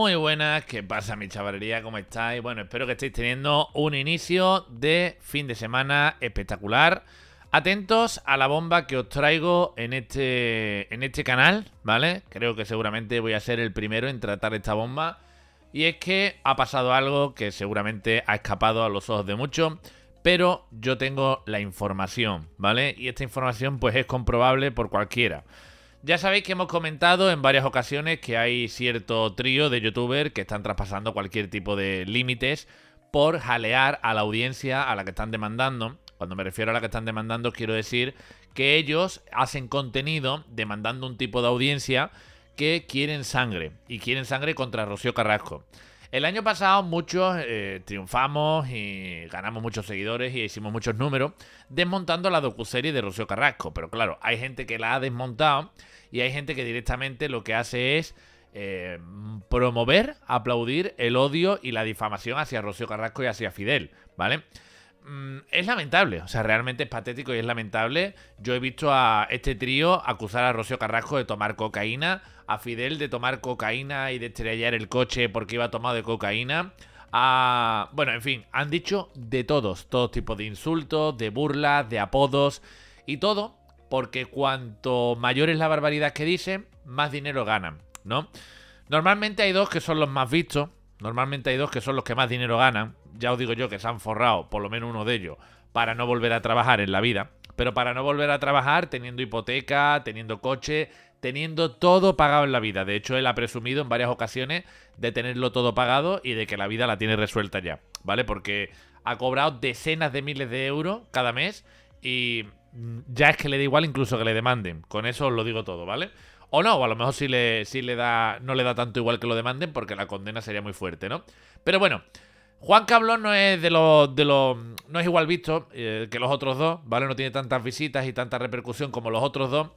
Muy buenas, ¿qué pasa mi chavalería? ¿Cómo estáis? Bueno, espero que estéis teniendo un inicio de fin de semana espectacular. Atentos a la bomba que os traigo en este, en este canal, ¿vale? Creo que seguramente voy a ser el primero en tratar esta bomba. Y es que ha pasado algo que seguramente ha escapado a los ojos de muchos, pero yo tengo la información, ¿vale? Y esta información pues es comprobable por cualquiera. Ya sabéis que hemos comentado en varias ocasiones que hay cierto trío de youtubers que están traspasando cualquier tipo de límites por jalear a la audiencia a la que están demandando. Cuando me refiero a la que están demandando, quiero decir que ellos hacen contenido demandando un tipo de audiencia que quieren sangre y quieren sangre contra Rocío Carrasco. El año pasado muchos eh, triunfamos y ganamos muchos seguidores y hicimos muchos números desmontando la docuserie de Rocío Carrasco. Pero claro, hay gente que la ha desmontado y hay gente que directamente lo que hace es eh, promover, aplaudir el odio y la difamación hacia Rocío Carrasco y hacia Fidel, ¿vale? Mm, es lamentable, o sea, realmente es patético y es lamentable. Yo he visto a este trío acusar a Rocío Carrasco de tomar cocaína, a Fidel de tomar cocaína y de estrellar el coche porque iba tomado de cocaína. A... Bueno, en fin, han dicho de todos, todo tipo de insultos, de burlas, de apodos y todo, porque cuanto mayor es la barbaridad que dicen, más dinero ganan, ¿no? Normalmente hay dos que son los más vistos, normalmente hay dos que son los que más dinero ganan ya os digo yo que se han forrado, por lo menos uno de ellos, para no volver a trabajar en la vida. Pero para no volver a trabajar teniendo hipoteca, teniendo coche, teniendo todo pagado en la vida. De hecho, él ha presumido en varias ocasiones de tenerlo todo pagado y de que la vida la tiene resuelta ya, ¿vale? Porque ha cobrado decenas de miles de euros cada mes y ya es que le da igual incluso que le demanden. Con eso os lo digo todo, ¿vale? O no, o a lo mejor le, le da, no le da tanto igual que lo demanden porque la condena sería muy fuerte, ¿no? Pero bueno, Juan Cablón no es de los. no es igual visto eh, que los otros dos, ¿vale? No tiene tantas visitas y tanta repercusión como los otros dos,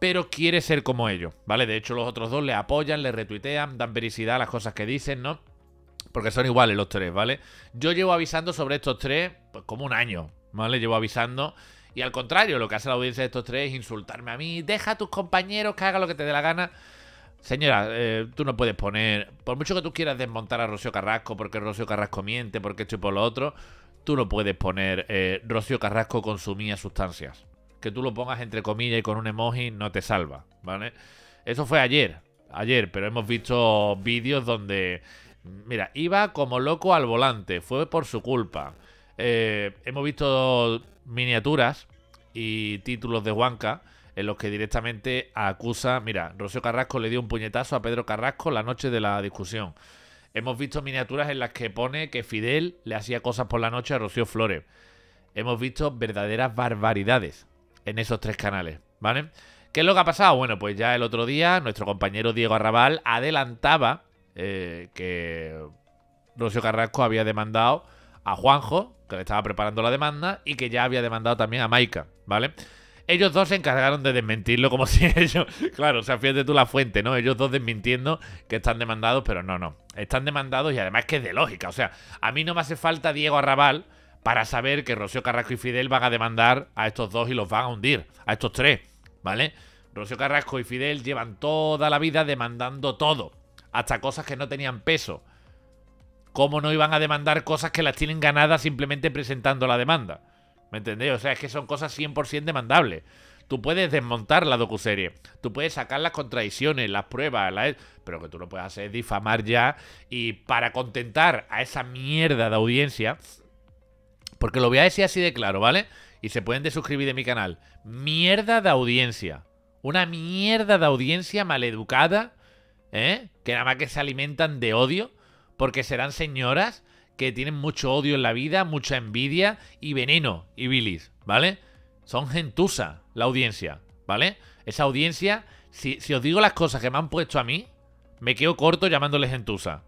pero quiere ser como ellos, ¿vale? De hecho, los otros dos le apoyan, le retuitean, dan vericidad a las cosas que dicen, ¿no? Porque son iguales los tres, ¿vale? Yo llevo avisando sobre estos tres, pues como un año, ¿vale? Llevo avisando. Y al contrario, lo que hace la audiencia de estos tres es insultarme a mí. Deja a tus compañeros que hagan lo que te dé la gana. Señora, eh, tú no puedes poner. Por mucho que tú quieras desmontar a Rocío Carrasco porque Rocío Carrasco miente, porque esto y por lo otro, tú no puedes poner eh, Rocío Carrasco consumía sustancias. Que tú lo pongas entre comillas y con un emoji no te salva, ¿vale? Eso fue ayer, ayer, pero hemos visto vídeos donde. Mira, iba como loco al volante, fue por su culpa. Eh, hemos visto miniaturas y títulos de Huanca en los que directamente acusa, mira, Rocío Carrasco le dio un puñetazo a Pedro Carrasco la noche de la discusión. Hemos visto miniaturas en las que pone que Fidel le hacía cosas por la noche a Rocío Flores. Hemos visto verdaderas barbaridades en esos tres canales, ¿vale? ¿Qué es lo que ha pasado? Bueno, pues ya el otro día nuestro compañero Diego Arrabal adelantaba eh, que Rocío Carrasco había demandado a Juanjo, que le estaba preparando la demanda, y que ya había demandado también a Maika, ¿vale? ellos dos se encargaron de desmentirlo como si ellos... Claro, o sea, fíjate tú la fuente, ¿no? Ellos dos desmintiendo que están demandados, pero no, no. Están demandados y además que es de lógica. O sea, a mí no me hace falta Diego Arrabal para saber que Rocío Carrasco y Fidel van a demandar a estos dos y los van a hundir, a estos tres, ¿vale? Rocío Carrasco y Fidel llevan toda la vida demandando todo, hasta cosas que no tenían peso. ¿Cómo no iban a demandar cosas que las tienen ganadas simplemente presentando la demanda? ¿Me entendéis? O sea, es que son cosas 100% demandables. Tú puedes desmontar la docuserie, tú puedes sacar las contradicciones, las pruebas, e-, pero que tú no puedes hacer es difamar ya y para contentar a esa mierda de audiencia, porque lo voy a decir así de claro, ¿vale? Y se pueden desuscribir de mi canal. Mierda de audiencia. Una mierda de audiencia maleducada, ¿eh? Que nada más que se alimentan de odio porque serán señoras que tienen mucho odio en la vida, mucha envidia y veneno y bilis, ¿vale? Son gentusa la audiencia, ¿vale? Esa audiencia, si, os digo las cosas que me han puesto a mí, me quedo corto llamándoles gentusa.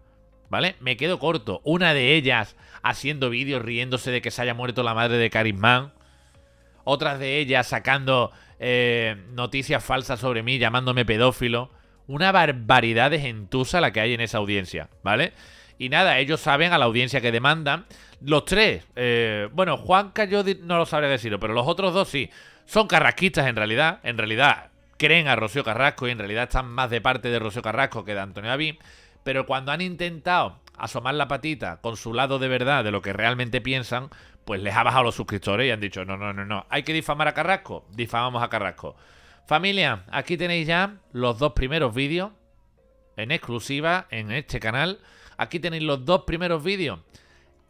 ¿Vale? Me quedo corto. Una de ellas haciendo vídeos riéndose de que se haya muerto la madre de Carismán. Otras de ellas sacando eh, noticias falsas sobre mí, llamándome pedófilo. Una barbaridad de gentusa la que hay en esa audiencia, ¿vale? Y nada, ellos saben a la audiencia que demandan. Los tres, eh, bueno, Juanca yo no lo sabría decir, pero los otros dos sí. Son carrasquistas en realidad. En realidad creen a Rocío Carrasco y en realidad están más de parte de Rocío Carrasco que de Antonio Abin Pero cuando han intentado asomar la patita con su lado de verdad de lo que realmente piensan, pues les ha bajado los suscriptores y han dicho, no, no, no, no, hay que difamar a Carrasco, difamamos a Carrasco. Familia, aquí tenéis ya los dos primeros vídeos en exclusiva en este canal Aquí tenéis los dos primeros vídeos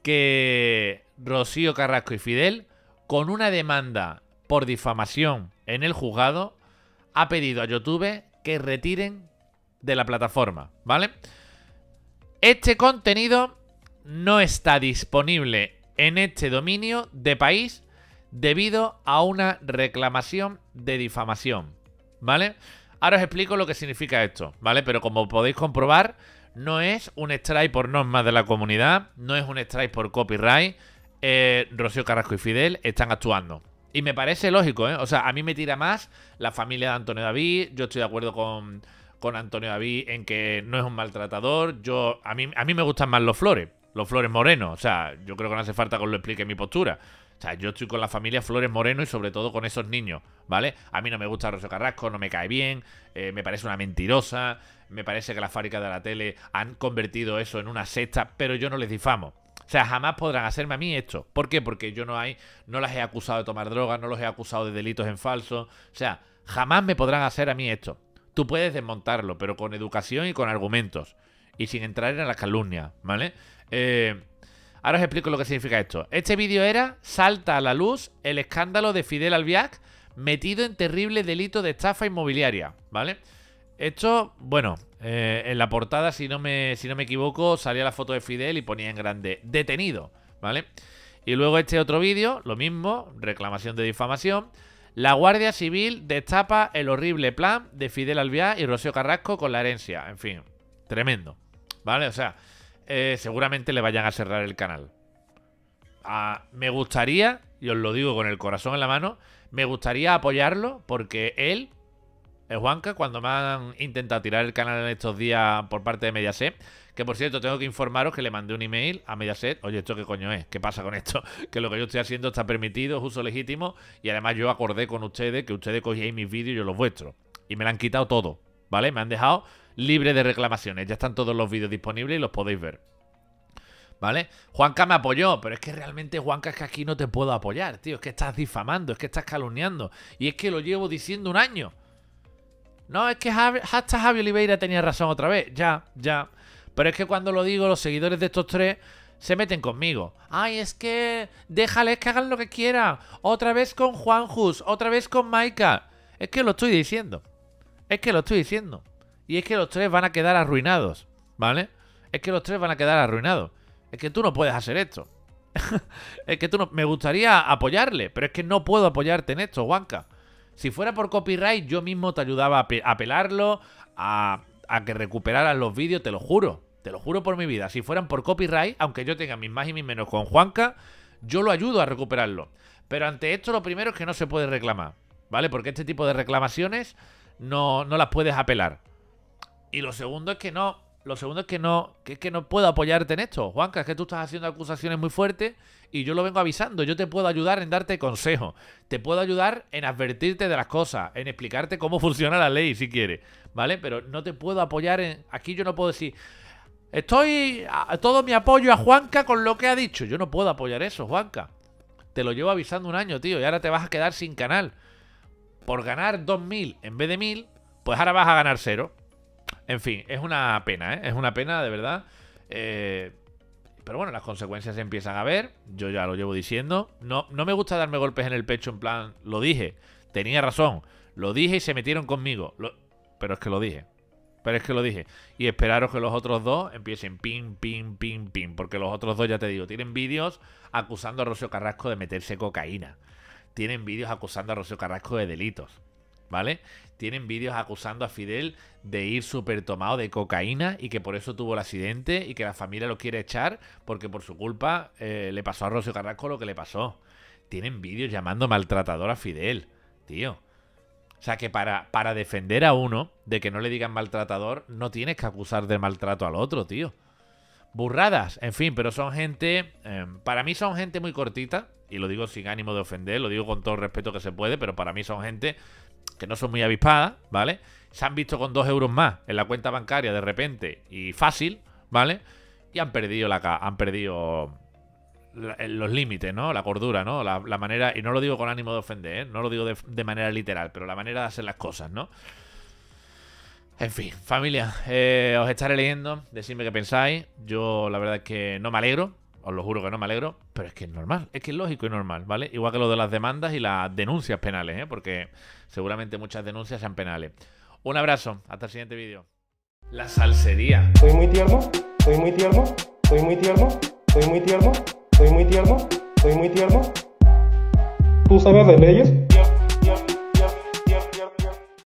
que Rocío Carrasco y Fidel, con una demanda por difamación en el juzgado, ha pedido a YouTube que retiren de la plataforma, ¿vale? Este contenido no está disponible en este dominio de país debido a una reclamación de difamación, ¿vale? Ahora os explico lo que significa esto, ¿vale? Pero como podéis comprobar, no es un strike por normas de la comunidad, no es un strike por copyright. Eh, Rocío Carrasco y Fidel están actuando. Y me parece lógico, ¿eh? O sea, a mí me tira más la familia de Antonio David. Yo estoy de acuerdo con, Antonio David en que no es un maltratador. Yo, a, mí, a mí me gustan más los flores, los flores morenos. O sea, yo creo que no hace falta que os lo explique mi postura. O sea, yo estoy con la familia Flores Moreno y sobre todo con esos niños, ¿vale? A mí no me gusta Rocio Carrasco, no me cae bien, eh, me parece una mentirosa, me parece que las fábricas de la tele han convertido eso en una sexta, pero yo no les difamo. O sea, jamás podrán hacerme a mí esto. ¿Por qué? Porque yo no hay, no las he acusado de tomar drogas, no los he acusado de delitos en falso. O sea, jamás me podrán hacer a mí esto. Tú puedes desmontarlo, pero con educación y con argumentos. Y sin entrar en las calumnias, ¿vale? Eh, Ahora os explico lo que significa esto. Este vídeo era Salta a la luz el escándalo de Fidel Albiac metido en terrible delito de estafa inmobiliaria, ¿vale? Esto, bueno, eh, en la portada, si no, me, si no me equivoco, salía la foto de Fidel y ponía en grande detenido, ¿vale? Y luego este otro vídeo, lo mismo, reclamación de difamación. La Guardia Civil destapa el horrible plan de Fidel Albiá y Rocío Carrasco con la herencia. En fin, tremendo. ¿Vale? O sea, eh, seguramente le vayan a cerrar el canal. Ah, me gustaría, y os lo digo con el corazón en la mano, me gustaría apoyarlo porque él, es Juanca, cuando me han intentado tirar el canal en estos días por parte de Mediaset, que por cierto tengo que informaros que le mandé un email a Mediaset, oye, ¿esto qué coño es? ¿Qué pasa con esto? Que lo que yo estoy haciendo está permitido, es uso legítimo, y además yo acordé con ustedes que ustedes cogíais mis vídeos y yo los vuestros. Y me lo han quitado todo, ¿vale? Me han dejado libre de reclamaciones. Ya están todos los vídeos disponibles y los podéis ver. ¿Vale? Juanca me apoyó, pero es que realmente Juanca es que aquí no te puedo apoyar, tío. Es que estás difamando, es que estás calumniando. Y es que lo llevo diciendo un año. No, es que hasta Javi Oliveira tenía razón otra vez. Ya, ya. Pero es que cuando lo digo, los seguidores de estos tres se meten conmigo. Ay, es que déjales que hagan lo que quieran. Otra vez con Juanjus, otra vez con Maika. Es que lo estoy diciendo. Es que lo estoy diciendo. Y es que los tres van a quedar arruinados, ¿vale? Es que los tres van a quedar arruinados. Es que tú no puedes hacer esto. es que tú no... Me gustaría apoyarle, pero es que no puedo apoyarte en esto, Juanca. Si fuera por copyright, yo mismo te ayudaba a, a pelarlo, a, que recuperaran los vídeos, te lo juro. Te lo juro por mi vida. Si fueran por copyright, aunque yo tenga mis más y mis menos con Juanca, yo lo ayudo a recuperarlo. Pero ante esto lo primero es que no se puede reclamar, ¿vale? Porque este tipo de reclamaciones no, no las puedes apelar. Y lo segundo es que no, lo segundo es que no, que, es que no puedo apoyarte en esto, Juanca, es que tú estás haciendo acusaciones muy fuertes y yo lo vengo avisando, yo te puedo ayudar en darte consejos, te puedo ayudar en advertirte de las cosas, en explicarte cómo funciona la ley si quieres, ¿vale? Pero no te puedo apoyar en, aquí yo no puedo decir, estoy a, todo mi apoyo a Juanca con lo que ha dicho, yo no puedo apoyar eso, Juanca. Te lo llevo avisando un año, tío, y ahora te vas a quedar sin canal por ganar 2.000 en vez de 1.000, pues ahora vas a ganar cero. En fin, es una pena, ¿eh? Es una pena, de verdad. Eh, pero bueno, las consecuencias empiezan a ver. Yo ya lo llevo diciendo. No, no me gusta darme golpes en el pecho, en plan, lo dije. Tenía razón. Lo dije y se metieron conmigo. Pero es que lo dije. Pero es que lo dije. Y esperaros que los otros dos empiecen pim, pim, pim, pim. Porque los otros dos, ya te digo, tienen vídeos acusando a Rocío Carrasco de meterse cocaína tienen vídeos acusando a Rocío Carrasco de delitos, ¿vale? Tienen vídeos acusando a Fidel de ir súper tomado de cocaína y que por eso tuvo el accidente y que la familia lo quiere echar porque por su culpa eh, le pasó a Rocío Carrasco lo que le pasó. Tienen vídeos llamando maltratador a Fidel, tío. O sea que para, para defender a uno de que no le digan maltratador, no tienes que acusar de maltrato al otro, tío burradas. En fin, pero son gente, em, para mí son gente muy cortita, y lo digo sin ánimo de ofender, lo digo con todo el respeto que se puede, pero para mí son gente que no son muy avispadas, ¿vale? Se han visto con dos euros más en la cuenta bancaria de repente y fácil, ¿vale? Y han perdido la han perdido eh, los límites, ¿no? La cordura, ¿no? La, manera, y no lo digo con ánimo de ofender, ¿eh? No lo digo de manera literal, pero la manera de hacer las cosas, ¿no? En fin, familia, eh, os estaré leyendo, decidme qué pensáis. Yo la verdad es que no me alegro, os lo juro que no me alegro, pero es que es normal, es que es lógico y normal, ¿vale? Igual que lo de las demandas y las denuncias penales, ¿eh? porque seguramente muchas denuncias sean penales. Un abrazo, hasta el siguiente vídeo. La salsería. Soy muy tierno, soy muy tierno, soy muy tierno, soy muy tierno, soy muy tierno, soy muy tierno. ¿Tú sabes de leyes?